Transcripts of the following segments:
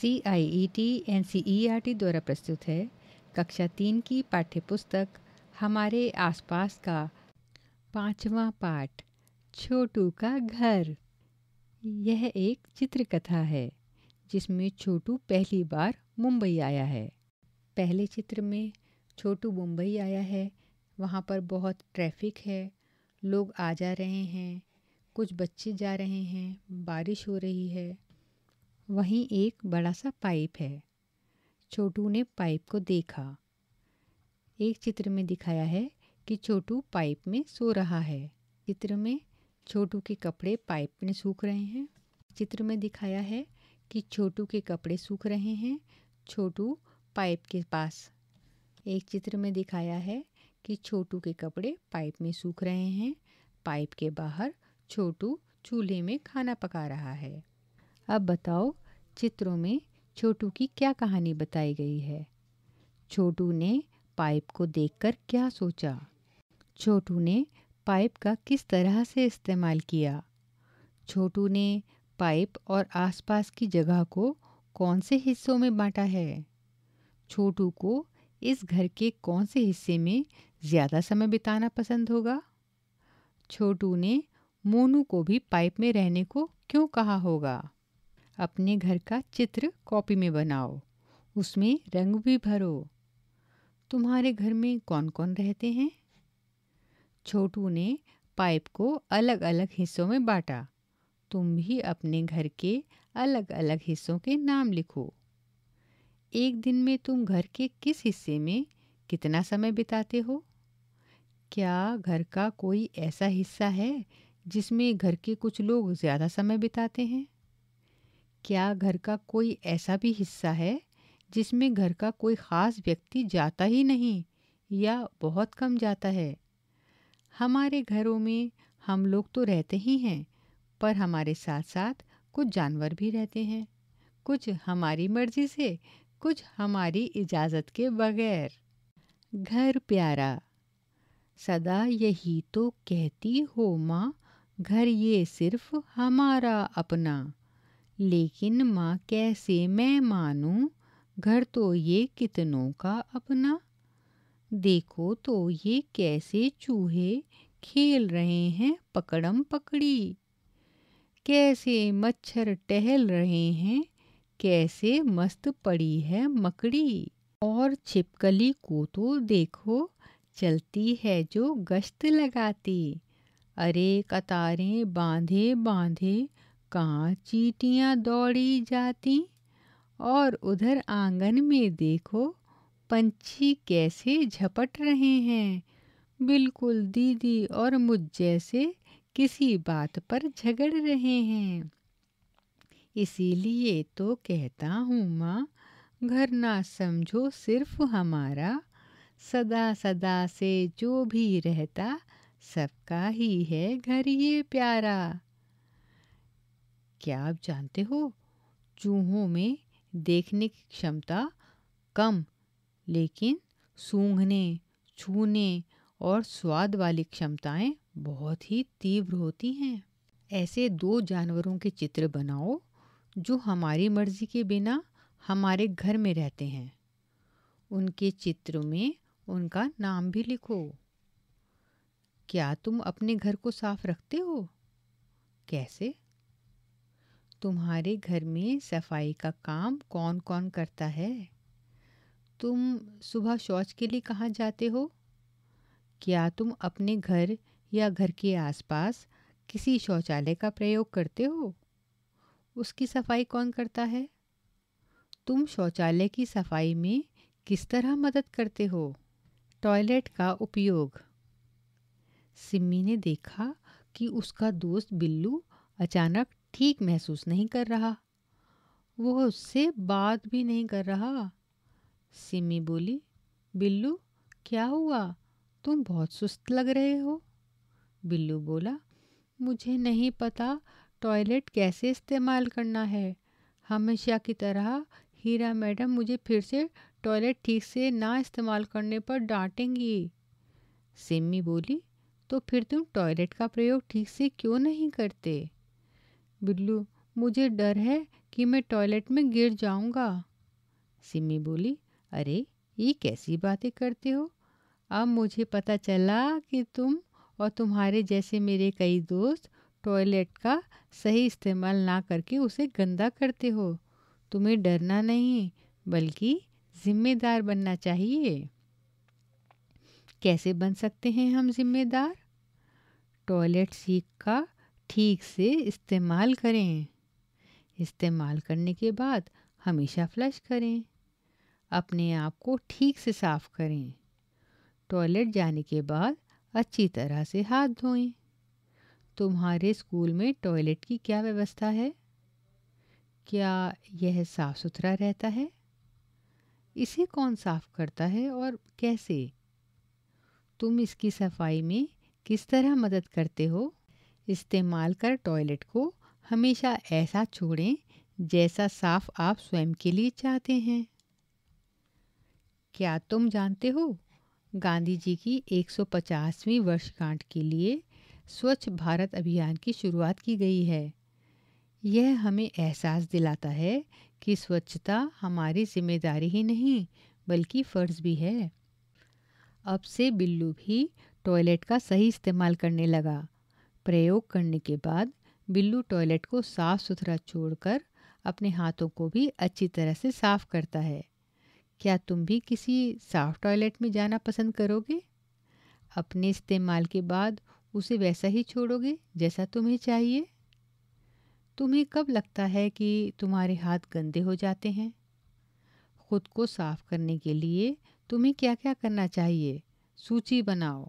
C I E T N C E R T द्वारा प्रस्तुत है कक्षा तीन की पाठ्य पुस्तक हमारे आसपास का पांचवा पाठ छोटू का घर यह एक चित्रकथा है जिसमें छोटू पहली बार मुंबई आया है पहले चित्र में छोटू मुंबई आया है वहाँ पर बहुत ट्रैफिक है लोग आ जा रहे हैं कुछ बच्चे जा रहे हैं बारिश हो रही है वहीं एक बड़ा सा पाइप है छोटू ने पाइप को देखा एक चित्र में दिखाया है कि छोटू पाइप में सो रहा है चित्र में छोटू के कपड़े पाइप में सूख रहे हैं चित्र में दिखाया है कि छोटू के कपड़े सूख रहे हैं छोटू पाइप के पास एक चित्र में दिखाया है कि छोटू के कपड़े पाइप में सूख रहे हैं पाइप के बाहर छोटू चूल्हे में खाना पका रहा है अब बताओ चित्रों में छोटू की क्या कहानी बताई गई है छोटू ने पाइप को देखकर क्या सोचा छोटू ने पाइप का किस तरह से इस्तेमाल किया छोटू ने पाइप और आसपास की जगह को कौन से हिस्सों में बांटा है छोटू को इस घर के कौन से हिस्से में ज़्यादा समय बिताना पसंद होगा छोटू ने मोनू को भी पाइप में रहने को क्यों कहा होगा अपने घर का चित्र कॉपी में बनाओ उसमें रंग भी भरो तुम्हारे घर में कौन कौन रहते हैं छोटू ने पाइप को अलग अलग हिस्सों में बांटा तुम भी अपने घर के अलग अलग हिस्सों के नाम लिखो एक दिन में तुम घर के किस हिस्से में कितना समय बिताते हो क्या घर का कोई ऐसा हिस्सा है जिसमें घर के कुछ लोग ज़्यादा समय बिताते हैं क्या घर का कोई ऐसा भी हिस्सा है जिसमें घर का कोई ख़ास व्यक्ति जाता ही नहीं या बहुत कम जाता है हमारे घरों में हम लोग तो रहते ही हैं पर हमारे साथ साथ कुछ जानवर भी रहते हैं कुछ हमारी मर्जी से कुछ हमारी इजाज़त के बगैर घर प्यारा सदा यही तो कहती हो माँ घर ये सिर्फ हमारा अपना लेकिन माँ कैसे मैं मानूँ घर तो ये कितनों का अपना देखो तो ये कैसे चूहे खेल रहे हैं पकड़म पकड़ी कैसे मच्छर टहल रहे हैं कैसे मस्त पड़ी है मकड़ी और छिपकली को तो देखो चलती है जो गश्त लगाती अरे कतारें बांधे बांधे कहाँ चीटियाँ दौड़ी जाती और उधर आंगन में देखो पंछी कैसे झपट रहे हैं बिल्कुल दीदी और मुझ जैसे किसी बात पर झगड़ रहे हैं इसीलिए तो कहता हूँ माँ घर ना समझो सिर्फ हमारा सदा सदा से जो भी रहता सबका ही है घर ये प्यारा क्या आप जानते हो चूहों में देखने की क्षमता कम लेकिन सूंघने छूने और स्वाद वाली क्षमताएं बहुत ही तीव्र होती हैं ऐसे दो जानवरों के चित्र बनाओ जो हमारी मर्जी के बिना हमारे घर में रहते हैं उनके चित्र में उनका नाम भी लिखो क्या तुम अपने घर को साफ रखते हो कैसे तुम्हारे घर में सफाई का काम कौन कौन करता है तुम सुबह शौच के लिए कहाँ जाते हो क्या तुम अपने घर या घर के आसपास किसी शौचालय का प्रयोग करते हो उसकी सफाई कौन करता है तुम शौचालय की सफाई में किस तरह मदद करते हो टॉयलेट का उपयोग सिमी ने देखा कि उसका दोस्त बिल्लू अचानक ठीक महसूस नहीं कर रहा वो उससे बात भी नहीं कर रहा सिमी बोली बिल्लू क्या हुआ तुम बहुत सुस्त लग रहे हो बिल्लू बोला मुझे नहीं पता टॉयलेट कैसे इस्तेमाल करना है हमेशा की तरह हीरा मैडम मुझे फिर से टॉयलेट ठीक से ना इस्तेमाल करने पर डांटेंगी सिमी बोली तो फिर तुम टॉयलेट का प्रयोग ठीक से क्यों नहीं करते बिल्लू मुझे डर है कि मैं टॉयलेट में गिर जाऊंगा सिमी बोली अरे ये कैसी बातें करते हो अब मुझे पता चला कि तुम और तुम्हारे जैसे मेरे कई दोस्त टॉयलेट का सही इस्तेमाल ना करके उसे गंदा करते हो तुम्हें डरना नहीं बल्कि जिम्मेदार बनना चाहिए कैसे बन सकते हैं हम जिम्मेदार टॉयलेट सीख का ठीक से इस्तेमाल करें इस्तेमाल करने के बाद हमेशा फ्लश करें अपने आप को ठीक से साफ करें टॉयलेट जाने के बाद अच्छी तरह से हाथ धोएं तुम्हारे स्कूल में टॉयलेट की क्या व्यवस्था है क्या यह साफ़ सुथरा रहता है इसे कौन साफ़ करता है और कैसे तुम इसकी सफाई में किस तरह मदद करते हो इस्तेमाल कर टॉयलेट को हमेशा ऐसा छोड़ें जैसा साफ आप स्वयं के लिए चाहते हैं क्या तुम जानते हो गांधी जी की 150वीं वर्षगांठ के लिए स्वच्छ भारत अभियान की शुरुआत की गई है यह हमें एहसास दिलाता है कि स्वच्छता हमारी जिम्मेदारी ही नहीं बल्कि फ़र्ज़ भी है अब से बिल्लू भी टॉयलेट का सही इस्तेमाल करने लगा प्रयोग करने के बाद बिल्लू टॉयलेट को साफ सुथरा छोड़कर अपने हाथों को भी अच्छी तरह से साफ करता है क्या तुम भी किसी साफ टॉयलेट में जाना पसंद करोगे अपने इस्तेमाल के बाद उसे वैसा ही छोड़ोगे जैसा तुम्हें चाहिए तुम्हें कब लगता है कि तुम्हारे हाथ गंदे हो जाते हैं खुद को साफ करने के लिए तुम्हें क्या क्या करना चाहिए सूची बनाओ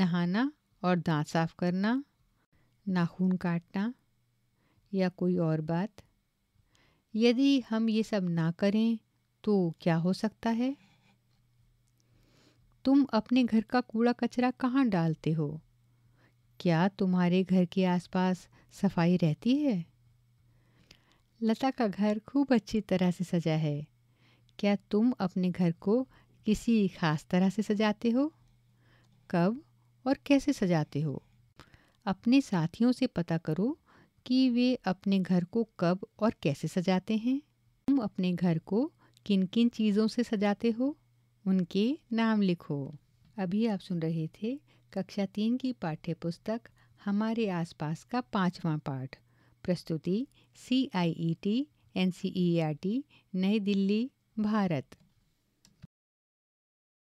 नहाना और दांत साफ करना नाखून काटना या कोई और बात यदि हम ये सब ना करें तो क्या हो सकता है तुम अपने घर का कूड़ा कचरा कहाँ डालते हो क्या तुम्हारे घर के आसपास सफाई रहती है लता का घर खूब अच्छी तरह से सजा है क्या तुम अपने घर को किसी खास तरह से सजाते हो कब और कैसे सजाते हो अपने साथियों से पता करो कि वे अपने घर को कब और कैसे सजाते हैं तुम अपने घर को किन किन चीज़ों से सजाते हो उनके नाम लिखो अभी आप सुन रहे थे कक्षा तीन की पाठ्य पुस्तक हमारे आसपास का पाँचवा पाठ प्रस्तुति C I E T N C E R T Nai Delhi Bharat